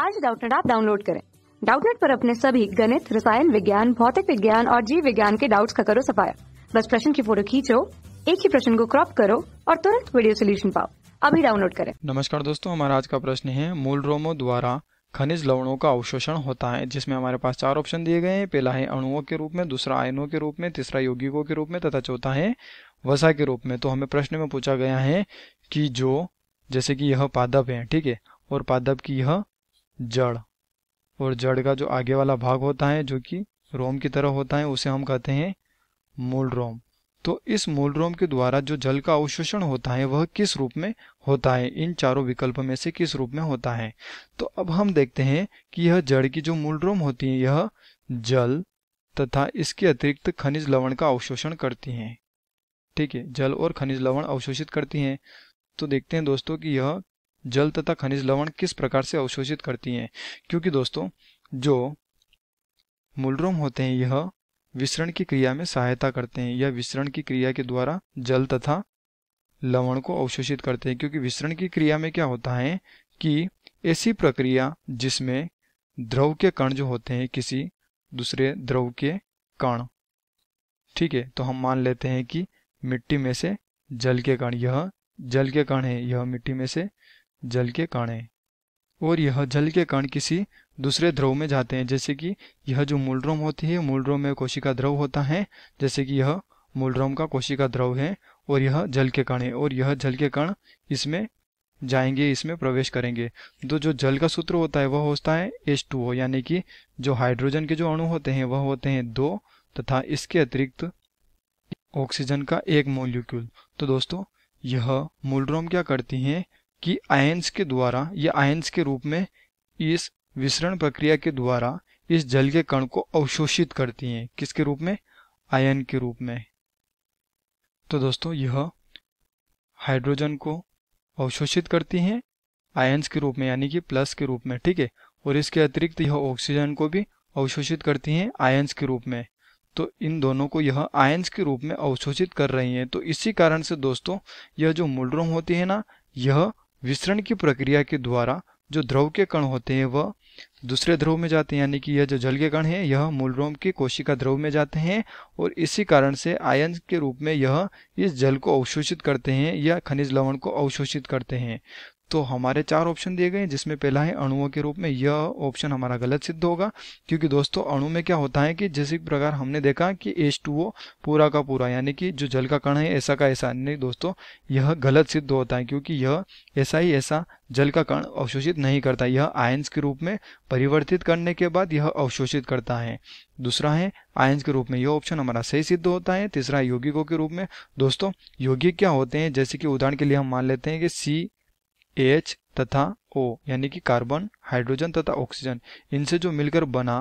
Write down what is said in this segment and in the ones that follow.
आज डाउटनेट आप डाउनलोड करें डाउटनेट पर अपने सभी गणित रसायन विज्ञान भौतिक विज्ञान और जीव विज्ञान के डाउट्स का करो सफाया बस प्रश्न की फोटो खींचो एक ही प्रश्न को क्रॉप करो और तुरंत वीडियो सोल्यूशन पाओ अभी डाउनलोड करें नमस्कार दोस्तों हमारा आज का प्रश्न है मूल रोमो द्वारा खनिज लवणों का अवशोषण होता है जिसमें हमारे पास चार ऑप्शन दिए गए हैं पहला है अणुओं के रूप में दूसरा आयनों के रूप में तीसरा यौगिकों के रूप में तथा चौथा है वसा के रूप में तो हमें प्रश्न में पूछा गया है कि जो जैसे कि यह पादप है ठीक है और पादप की यह जड़ और जड़ का जो आगे वाला भाग होता है जो कि रोम की तरह होता है उसे हम कहते हैं मूल रोम तो इस मूल रोम के द्वारा जो जल का अवशोषण होता है वह किस रूप में होता है इन चारों विकल्प में से किस रूप में होता है तो अब हम देखते हैं कि यह जड़ की जो मूल रोम होती है यह जल तथा इसके अतिरिक्त खनिज लवण का अवशोषण करती है ठीक है जल और खनिज लवण अवशोषित करती है तो देखते हैं दोस्तों कि यह जल तथा खनिज लवण किस प्रकार से अवशोषित करती हैं क्योंकि दोस्तों जो मूलरोम होते हैं यह विसरण की क्रिया में सहायता करते हैं यह विसरण की क्रिया के द्वारा जल तथा लवण को अवशोषित करते हैं क्योंकि विसरण की क्रिया में क्या होता है कि ऐसी प्रक्रिया जिसमें द्रव के कण जो होते हैं किसी दूसरे द्रव के कण ठीक है तो हम मान लेते हैं कि मिट्टी में से जल के कण यह जल के कण है यह मिट्टी में से जल के कण हैं और यह जल के कण किसी दूसरे ध्रुव में जाते हैं जैसे कि यह जो मूलरोम होती है मूलरोम में कोशिका ध्रुव होता है जैसे कि यह मूलरोम का कोशिका ध्रुव है और यह जल के कण है और यह जल के कण इसमें जाएंगे इसमें प्रवेश करेंगे तो जो जल का सूत्र होता है वह होता है एच टू यानी कि जो हाइड्रोजन के जो अणु होते हैं वह होते हैं दो तथा इसके अतिरिक्त ऑक्सीजन का एक मोलिक्यूल तो दोस्तों यह मूलरोम क्या करती हैं कि आयंस के द्वारा या आयंस के रूप में इस विसरण प्रक्रिया के द्वारा इस जल के कण को अवशोषित करती हैं किसके रूप में आयन के रूप में तो दोस्तों यह हाइड्रोजन को अवशोषित करती हैं आयंस के रूप में यानी कि प्लस के रूप में ठीक है और इसके अतिरिक्त यह ऑक्सीजन को भी अवशोषित करती हैं आयंस के रूप में तो इन दोनों को यह आयंस के रूप में अवशोषित कर रही हैं तो इसी कारण से दोस्तों यह जो मुलरोम होती है ना यह विसरण की प्रक्रिया के द्वारा जो ध्रुव के कण होते हैं वह दूसरे ध्रुव में जाते हैं यानी कि यह जो जल के कण है यह मूलरोम की कोशिका ध्रुव में जाते हैं और इसी कारण से आयन के रूप में यह इस जल को अवशोषित करते हैं या खनिज लवण को अवशोषित करते हैं तो हमारे चार ऑप्शन दिए गए हैं जिसमें पहला है अणुओं के रूप में यह ऑप्शन हमारा गलत सिद्ध होगा क्योंकि दोस्तों अणु में क्या होता है कि जिस प्रकार हमने देखा कि टू पूरा का पूरा यानी कि जो जल का कण है ऐसा का ऐसा नहीं दोस्तों यह गलत सिद्ध होता है क्योंकि यह ऐसा ही ऐसा जल का कण अवशोषित नहीं करता यह आयंस के रूप में परिवर्तित करने के बाद यह अवशोषित करता है दूसरा है आयंस के रूप में यह ऑप्शन हमारा सही सिद्ध होता है तीसरा यौगिकों के रूप में दोस्तों यौगिक क्या होते हैं जैसे कि उदाहरण के लिए हम मान लेते हैं कि सी ए तथा ओ यानी कि कार्बन हाइड्रोजन तथा ऑक्सीजन इनसे जो मिलकर बना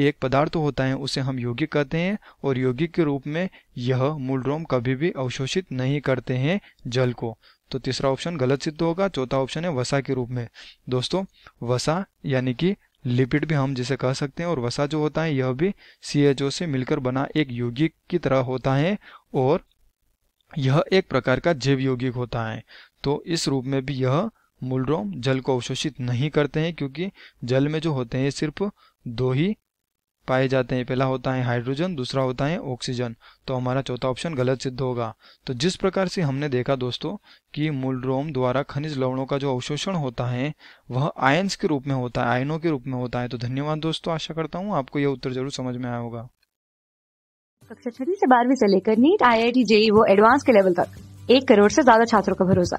एक पदार्थ होता है उसे हम यौगिक कहते हैं और यौगिक के रूप में यह मूलरोम कभी भी अवशोषित नहीं करते हैं जल को तो तीसरा ऑप्शन गलत सिद्ध होगा चौथा ऑप्शन है वसा के रूप में दोस्तों वसा यानी कि लिपिड भी हम जिसे कह सकते हैं और वसा जो होता है यह भी सी से मिलकर बना एक यौगिक की तरह होता है और यह एक प्रकार का जैव यौगिक होता है तो इस रूप में भी यह मूलरोम जल को अवशोषित नहीं करते हैं क्योंकि जल में जो होते हैं सिर्फ दो ही पाए जाते हैं पहला होता है हाइड्रोजन दूसरा होता है ऑक्सीजन तो हमारा चौथा ऑप्शन गलत सिद्ध होगा तो जिस प्रकार से हमने देखा दोस्तों कि मूलरोम द्वारा खनिज लवणों का जो अवशोषण होता है वह आयन्स के रूप में होता है आयनों के रूप में होता है तो धन्यवाद दोस्तों आशा करता हूँ आपको यह उत्तर जरूर समझ में आया होगा कक्षा छठी से बारहवीं से लेकर NEET I I T JEE वो एडवांस के लेवल तक एक करोड़ से ज्यादा छात्रों का भरोसा